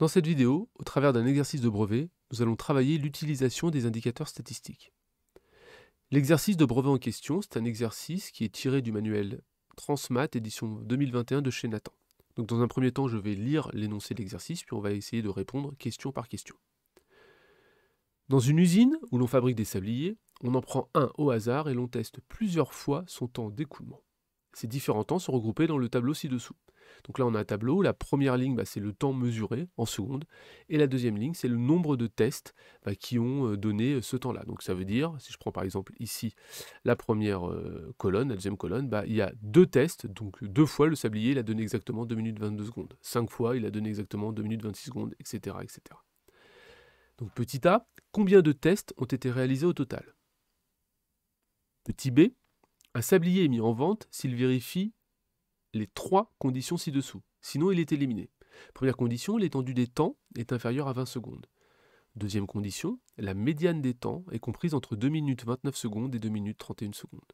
Dans cette vidéo, au travers d'un exercice de brevet, nous allons travailler l'utilisation des indicateurs statistiques. L'exercice de brevet en question, c'est un exercice qui est tiré du manuel Transmat édition 2021 de chez Nathan. Donc dans un premier temps, je vais lire l'énoncé de l'exercice, puis on va essayer de répondre question par question. Dans une usine où l'on fabrique des sabliers, on en prend un au hasard et l'on teste plusieurs fois son temps d'écoulement. Ces différents temps sont regroupés dans le tableau ci-dessous. Donc là, on a un tableau. La première ligne, bah, c'est le temps mesuré en secondes. Et la deuxième ligne, c'est le nombre de tests bah, qui ont euh, donné euh, ce temps-là. Donc ça veut dire, si je prends par exemple ici la première euh, colonne, la deuxième colonne, bah, il y a deux tests. Donc deux fois, le sablier, il a donné exactement 2 minutes 22 secondes. Cinq fois, il a donné exactement 2 minutes 26 secondes, etc. etc. Donc petit a, combien de tests ont été réalisés au total Petit b, un sablier est mis en vente s'il vérifie les trois conditions ci-dessous. Sinon, il est éliminé. Première condition, l'étendue des temps est inférieure à 20 secondes. Deuxième condition, la médiane des temps est comprise entre 2 minutes 29 secondes et 2 minutes 31 secondes.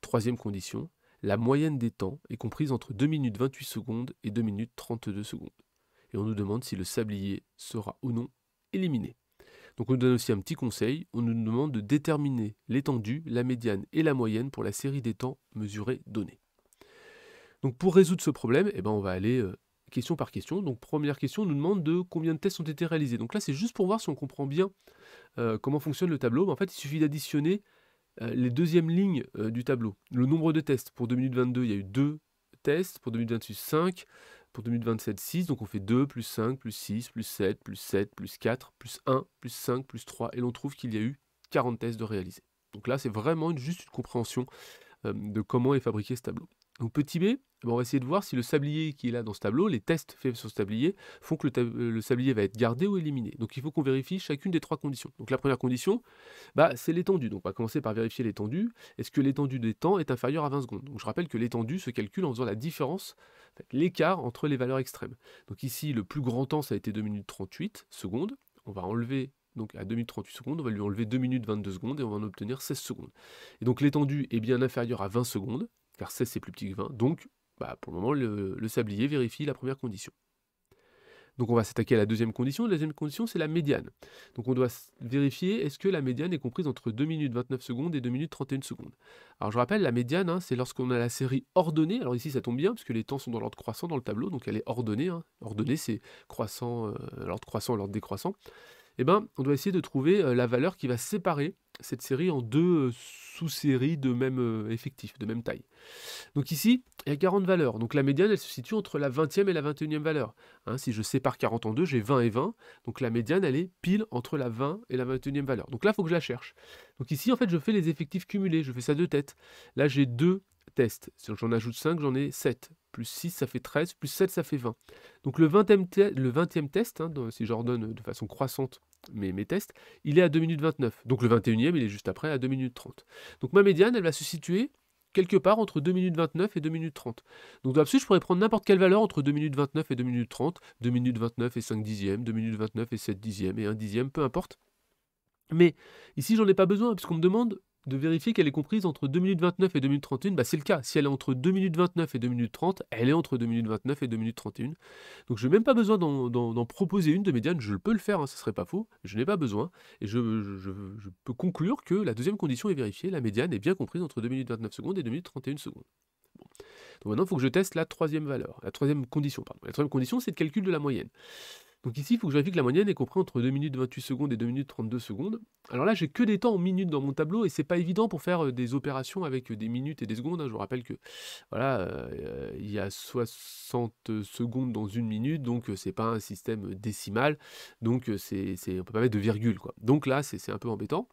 Troisième condition, la moyenne des temps est comprise entre 2 minutes 28 secondes et 2 minutes 32 secondes. Et on nous demande si le sablier sera ou non éliminé. Donc on nous donne aussi un petit conseil, on nous demande de déterminer l'étendue, la médiane et la moyenne pour la série des temps mesurés donnés. Donc pour résoudre ce problème, eh ben on va aller euh, question par question. Donc première question, on nous demande de combien de tests ont été réalisés. Donc là c'est juste pour voir si on comprend bien euh, comment fonctionne le tableau. en fait il suffit d'additionner euh, les deuxièmes lignes du tableau. Le nombre de tests, pour minutes 2022 il y a eu 2 tests, pour 28 5, pour 2027, 6. Donc on fait 2, plus 5, plus 6, plus 7, plus 7, plus 4, plus 1, plus 5, plus 3. Et l'on trouve qu'il y a eu 40 tests de réalisés. Donc là, c'est vraiment juste une compréhension euh, de comment est fabriqué ce tableau. Donc petit b, eh ben, on va essayer de voir si le sablier qui est là dans ce tableau, les tests faits sur ce sablier, font que euh, le, sablier va être gardé ou éliminé. Donc il faut qu'on vérifie chacune des trois conditions. Donc la première condition, bah, c'est l'étendue. Donc on va commencer par vérifier l'étendue. Est-ce que l'étendue des temps est inférieure à 20 secondes Donc je rappelle que l'étendue se calcule en faisant la différence, l'écart entre les valeurs extrêmes. Donc ici, le plus grand temps, ça a été 2 minutes 38 secondes. On va enlever donc à 2 minutes 38 secondes, on va lui enlever 2 minutes 22 secondes et on va en obtenir 16 secondes. Et donc l'étendue est bien inférieure à 20 secondes, car 16 c'est plus petit que 20. Donc, bah, pour le moment, le, sablier vérifie la première condition. Donc on va s'attaquer à la deuxième condition. La deuxième condition, c'est la médiane. Donc on doit vérifier est-ce que la médiane est comprise entre 2 minutes 29 secondes et 2 minutes 31 secondes. Alors je rappelle, la médiane, hein, c'est lorsqu'on a la série ordonnée. Alors ici, ça tombe bien, puisque les temps sont dans l'ordre croissant dans le tableau, donc elle est ordonnée. Hein. Ordonnée, c'est croissant, euh, l'ordre croissant, l'ordre décroissant. Eh ben, on doit essayer de trouver euh, la valeur qui va séparer cette série en deux euh, sous-séries de même euh, effectif, de même taille. Donc ici, il y a 40 valeurs. Donc la médiane, elle se situe entre la 20e et la 21e valeur. Hein, si je sépare 40 en deux, j'ai 20 et 20. Donc la médiane, elle est pile entre la 20 et la 21e valeur. Donc là, il faut que je la cherche. Donc ici, en fait, je fais les effectifs cumulés. Je fais ça de tête. Là, j'ai deux tests. Si j'en ajoute 5, j'en ai 7 plus 6, ça fait 13, plus 7, ça fait 20. Donc le 20e, le 20e test, hein, si j'ordonne euh, de façon croissante mes, mes tests, il est à 2 minutes 29. Donc le 21e, il est juste après à 2 minutes 30. Donc ma médiane, elle va se situer quelque part entre 2 minutes 29 et 2 minutes 30. Donc dans l'absolu, je pourrais prendre n'importe quelle valeur entre 2 minutes 29 et 2 minutes 30, 2 minutes 29 et 5 dixièmes, 2 minutes 29 et 7 dixièmes et 1 dixième, peu importe. Mais ici, j'en ai pas besoin, puisqu'on me demande de vérifier qu'elle est comprise entre 2 minutes 29 et 2 minutes 31, bah, c'est le cas. Si elle est entre 2 minutes 29 et 2 minutes 30, elle est entre 2 minutes 29 et 2 minutes 31. Donc je n'ai même pas besoin d'en proposer une de médiane, je peux le faire, hein, ce ne serait pas faux, je n'ai pas besoin. Et je peux conclure que la deuxième condition est vérifiée, la médiane est bien comprise entre 2 minutes 29 secondes et 2 minutes 31 secondes. Donc maintenant, il faut que je teste la troisième valeur, la troisième condition, pardon. La troisième condition, c'est le calcul de la moyenne. Donc ici, il faut que je vérifie que la moyenne est comprise entre 2 minutes 28 secondes et 2 minutes 32 secondes. Alors là, j'ai que des temps en minutes dans mon tableau et c'est pas évident pour faire euh, des opérations avec euh, des minutes et des secondes. Hein. Je vous rappelle que voilà, euh, il y a 60 secondes dans une minute, donc c'est pas un système décimal, donc c'est, on peut pas mettre de virgule quoi. Donc là, c'est un peu embêtant.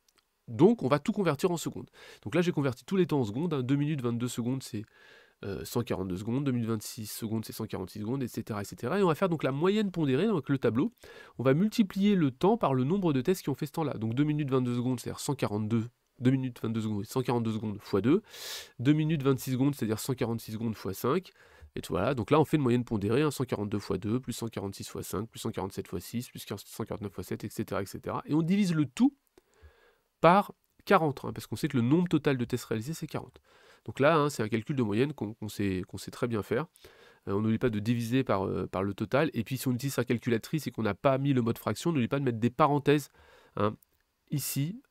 Donc on va tout convertir en secondes. Donc là, j'ai converti tous les temps en secondes. 2 hein. minutes 22 secondes, c'est 142 euh, secondes, 2026 secondes c'est 146 secondes, etc., etc. Et on va faire donc la moyenne pondérée, avec le tableau. On va multiplier le temps par le nombre de tests qui ont fait ce temps-là. Donc 2 minutes 22 secondes, c'est-à-dire 142 2 minutes 22 secondes, 142 secondes x 2, 2 minutes 26 secondes, c'est-à-dire 146 secondes x 5, et voilà, donc là on fait une moyenne pondérée, 142 x 2, plus 146 x 5, plus 147 x 6, plus 149 x 7, etc., etc. Et on divise le tout par 40, hein, parce qu'on sait que le nombre total de tests réalisés c'est 40. Donc là, hein, c'est un calcul de moyenne qu'on sait, très bien faire. Euh, on n'oublie pas de diviser euh, par, le total. Et puis si on utilise sa calculatrice et qu'on n'a pas mis le mode fraction, n'oublie pas de mettre des parenthèses hein, ici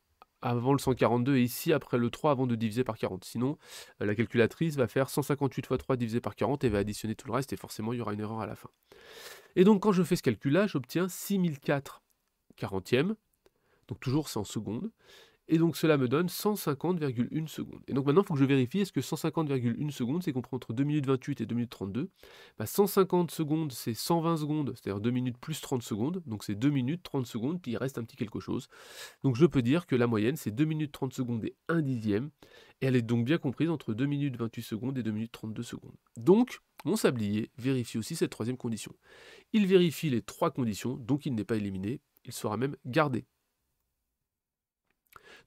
avant le 142 et ici après le 3 avant de diviser par 40. Sinon, euh, la calculatrice va faire 158 fois 3 divisé par 40 et va additionner tout le reste et forcément il y aura une erreur à la fin. Et donc quand je fais ce calcul-là, j'obtiens 6004 40e, donc toujours c'est en secondes, et donc cela me donne 150,1 secondes. Et donc maintenant, il faut que je vérifie est-ce que 150,1 secondes, c'est compris entre 2 minutes 28 et 2 minutes 32. 150 bah, secondes, c'est 120 secondes, c'est-à-dire 2 minutes plus 30 secondes. Donc c'est 2 minutes 30 secondes, puis il reste un petit quelque chose. Donc je peux dire que la moyenne, c'est 2 minutes 30 secondes et 1 dixième. Et elle est donc bien comprise entre 2 minutes 28 secondes et 2 minutes 32 secondes. Donc, mon sablier vérifie aussi cette troisième condition. Il vérifie les trois conditions, donc il n'est pas éliminé, il sera même gardé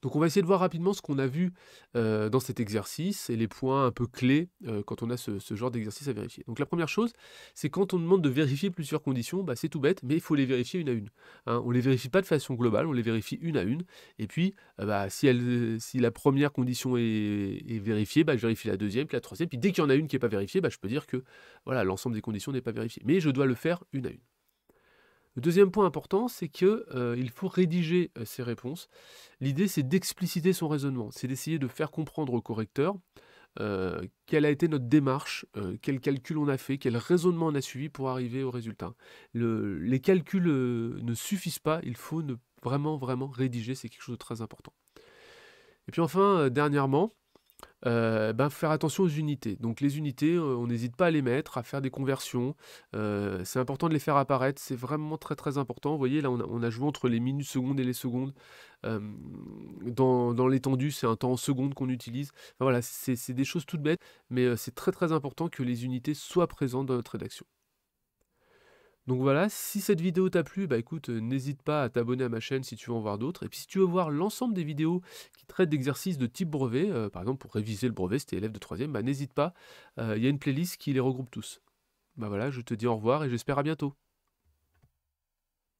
donc on va essayer de voir rapidement ce qu'on a vu euh, dans cet exercice et les points un peu clés euh, quand on a ce, genre d'exercice à vérifier. Donc la première chose, c'est quand on demande de vérifier plusieurs conditions, bah, c'est tout bête, mais il faut les vérifier une à une. Hein. on ne les vérifie pas de façon globale, on les vérifie une à une. Et puis euh, bah, si, la première condition est, vérifiée, bah, je vérifie la deuxième, puis la troisième. Puis dès qu'il y en a une qui n'est pas vérifiée, je peux dire que voilà l'ensemble des conditions n'est pas vérifié. Mais je dois le faire une à une. Le deuxième point important, c'est qu'il euh, il faut rédiger euh, ses réponses. L'idée, c'est d'expliciter son raisonnement, c'est d'essayer de faire comprendre au correcteur euh, quelle a été notre démarche, quel calcul on a fait, quel raisonnement on a suivi pour arriver au résultat. les calculs ne suffisent pas, il faut vraiment, vraiment rédiger, c'est quelque chose de très important. Et puis enfin, dernièrement, euh, ben, faire attention aux unités. Donc les unités, euh, on n'hésite pas à les mettre, à faire des conversions. Euh, c'est important de les faire apparaître, c'est vraiment très très important. Vous voyez, là on a, joué entre les minutes secondes et les secondes. dans, l'étendue, c'est un temps en secondes qu'on utilise. voilà, c'est des choses toutes bêtes, mais c'est très très important que les unités soient présentes dans notre rédaction. Donc voilà, si cette vidéo t'a plu, bah écoute, euh, n'hésite pas à t'abonner à ma chaîne si tu veux en voir d'autres. Et puis si tu veux voir l'ensemble des vidéos qui traitent d'exercices de type brevet, euh, par exemple pour réviser le brevet si es élève de 3 bah n'hésite pas, euh, il y a une playlist qui les regroupe tous. Bah voilà, je te dis au revoir et j'espère à bientôt.